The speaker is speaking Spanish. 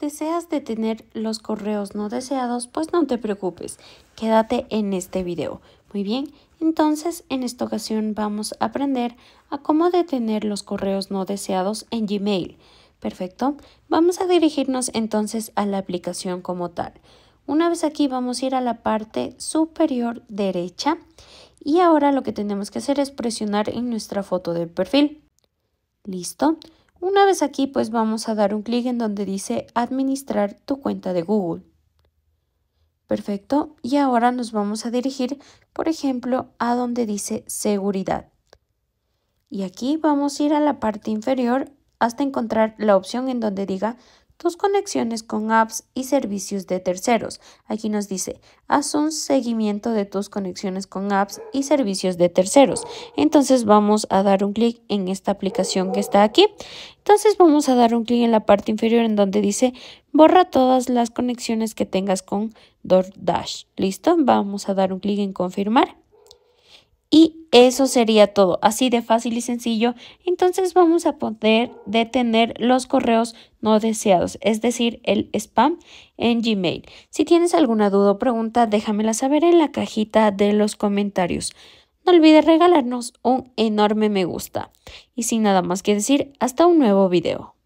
deseas detener los correos no deseados, pues no te preocupes, quédate en este video. Muy bien, entonces en esta ocasión vamos a aprender a cómo detener los correos no deseados en Gmail. Perfecto, vamos a dirigirnos entonces a la aplicación como tal. Una vez aquí vamos a ir a la parte superior derecha y ahora lo que tenemos que hacer es presionar en nuestra foto de perfil. Listo. Una vez aquí, pues vamos a dar un clic en donde dice administrar tu cuenta de Google. Perfecto, y ahora nos vamos a dirigir, por ejemplo, a donde dice seguridad. Y aquí vamos a ir a la parte inferior hasta encontrar la opción en donde diga tus conexiones con apps y servicios de terceros. Aquí nos dice, haz un seguimiento de tus conexiones con apps y servicios de terceros. Entonces vamos a dar un clic en esta aplicación que está aquí. Entonces vamos a dar un clic en la parte inferior en donde dice, borra todas las conexiones que tengas con DoorDash. ¿Listo? Vamos a dar un clic en confirmar. Y eso sería todo, así de fácil y sencillo. Entonces vamos a poder detener los correos no deseados, es decir, el spam en Gmail. Si tienes alguna duda o pregunta, déjamela saber en la cajita de los comentarios. No olvides regalarnos un enorme me gusta. Y sin nada más que decir, hasta un nuevo video.